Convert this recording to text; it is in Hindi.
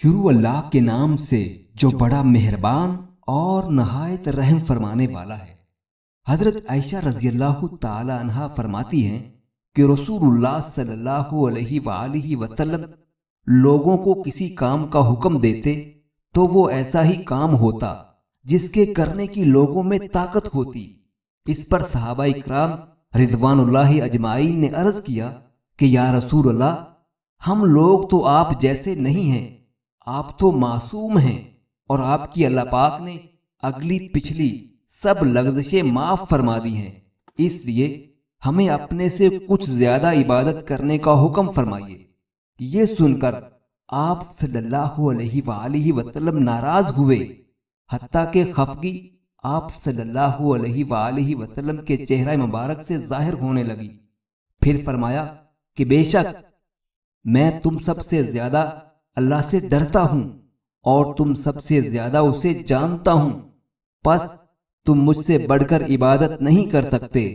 शुरू अल्लाह के नाम से जो बड़ा मेहरबान और नहायत रहम फरमाने वाला है हजरत आयशा रजी अल्लाह तहा फरमाती हैं कि रसूलुल्लाह सल्लल्लाहु अलैहि वसल्लम लोगों को किसी काम का हुक्म देते तो वो ऐसा ही काम होता जिसके करने की लोगों में ताकत होती इस पर सहाबा इकराम रिजवान अजमाइन ने अर्ज किया कि या रसूल अल्लाह हम लोग तो आप जैसे नहीं हैं आप तो मासूम हैं और आपकी अल्लाह पाक ने अगली पिछली सब लग्जशें माफ फरमा दी हैं इसलिए हमें अपने से कुछ ज्यादा इबादत करने का हुक्म फरमाइए ये सुनकर आप सल्लल्लाहु अलैहि सल्ला वसल्लम नाराज हुए हत्ता के खफगी आप सल्लल्लाहु अलैहि सल्ला वसल्लम के चेहरा मुबारक से जाहिर होने लगी फिर फरमाया कि बेशक मैं तुम सबसे ज्यादा अल्लाह से डरता हूँ और तुम सबसे ज्यादा उसे जानता हूँ बस तुम मुझसे बढ़कर इबादत नहीं कर सकते